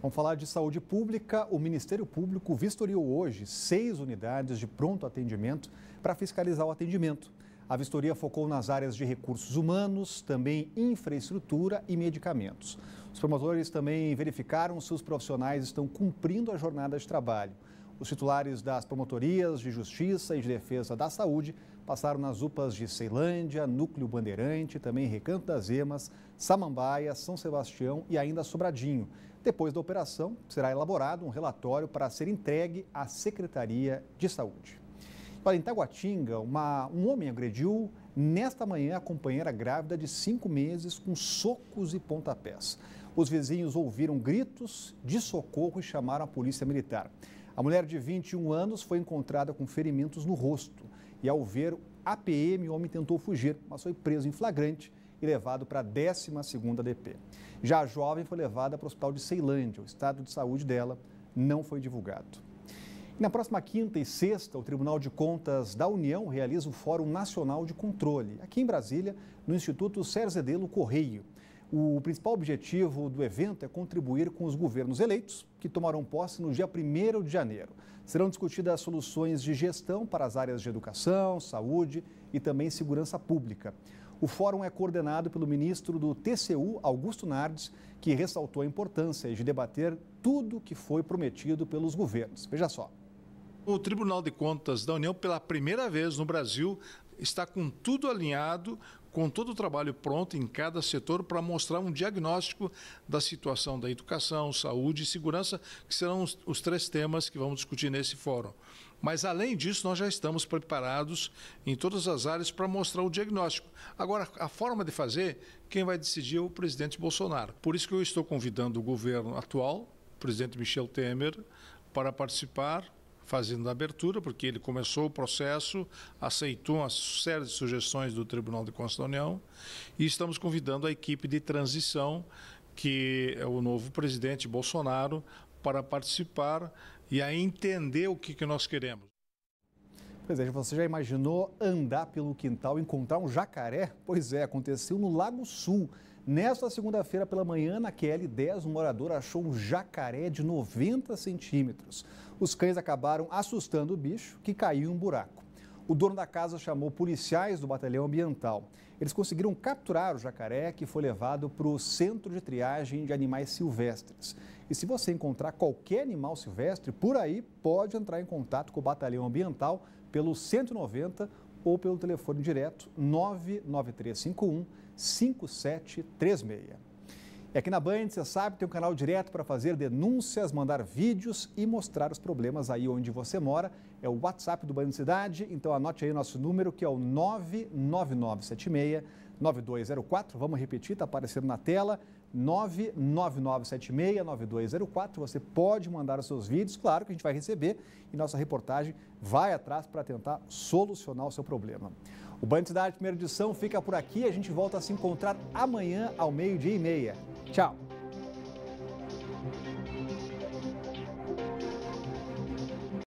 Vamos falar de saúde pública. O Ministério Público vistoriou hoje seis unidades de pronto atendimento para fiscalizar o atendimento. A vistoria focou nas áreas de recursos humanos, também infraestrutura e medicamentos. Os promotores também verificaram se os profissionais estão cumprindo a jornada de trabalho. Os titulares das promotorias de justiça e de defesa da saúde passaram nas UPAs de Ceilândia, Núcleo Bandeirante, também Recanto das Emas, Samambaia, São Sebastião e ainda Sobradinho. Depois da operação, será elaborado um relatório para ser entregue à Secretaria de Saúde. Olha, em Taguatinga, uma, um homem agrediu nesta manhã a companheira grávida de cinco meses com socos e pontapés. Os vizinhos ouviram gritos de socorro e chamaram a polícia militar. A mulher de 21 anos foi encontrada com ferimentos no rosto e, ao ver a PM, o homem tentou fugir, mas foi preso em flagrante e levado para a 12ª DP. Já a jovem foi levada para o hospital de Ceilândia. O estado de saúde dela não foi divulgado. Na próxima quinta e sexta, o Tribunal de Contas da União realiza o Fórum Nacional de Controle, aqui em Brasília, no Instituto Cerzedelo Correio. O principal objetivo do evento é contribuir com os governos eleitos, que tomarão posse no dia 1 de janeiro. Serão discutidas soluções de gestão para as áreas de educação, saúde e também segurança pública. O fórum é coordenado pelo ministro do TCU, Augusto Nardes, que ressaltou a importância de debater tudo o que foi prometido pelos governos. Veja só. O Tribunal de Contas da União, pela primeira vez no Brasil, está com tudo alinhado, com todo o trabalho pronto em cada setor para mostrar um diagnóstico da situação da educação, saúde e segurança, que serão os, os três temas que vamos discutir nesse fórum. Mas, além disso, nós já estamos preparados em todas as áreas para mostrar o diagnóstico. Agora, a forma de fazer, quem vai decidir é o presidente Bolsonaro. Por isso que eu estou convidando o governo atual, o presidente Michel Temer, para participar fazendo a abertura, porque ele começou o processo, aceitou uma série de sugestões do Tribunal de Constituição, da União e estamos convidando a equipe de transição, que é o novo presidente Bolsonaro, para participar e a entender o que, que nós queremos. Pois é, você já imaginou andar pelo quintal e encontrar um jacaré? Pois é, aconteceu no Lago Sul. Nesta segunda-feira pela manhã, na QL10, um morador achou um jacaré de 90 centímetros. Os cães acabaram assustando o bicho, que caiu em um buraco. O dono da casa chamou policiais do batalhão ambiental. Eles conseguiram capturar o jacaré, que foi levado para o centro de triagem de animais silvestres. E se você encontrar qualquer animal silvestre por aí, pode entrar em contato com o batalhão ambiental pelo 190 ou pelo telefone direto 99351 5736. E aqui na Band, você sabe, tem um canal direto para fazer denúncias, mandar vídeos e mostrar os problemas aí onde você mora. É o WhatsApp do Band Cidade, então anote aí nosso número que é o 99976 9204. Vamos repetir, está aparecendo na tela. 999769204. Você pode mandar os seus vídeos, claro que a gente vai receber e nossa reportagem vai atrás para tentar solucionar o seu problema. O Banho da primeira edição, fica por aqui. A gente volta a se encontrar amanhã ao meio-dia e meia. Tchau!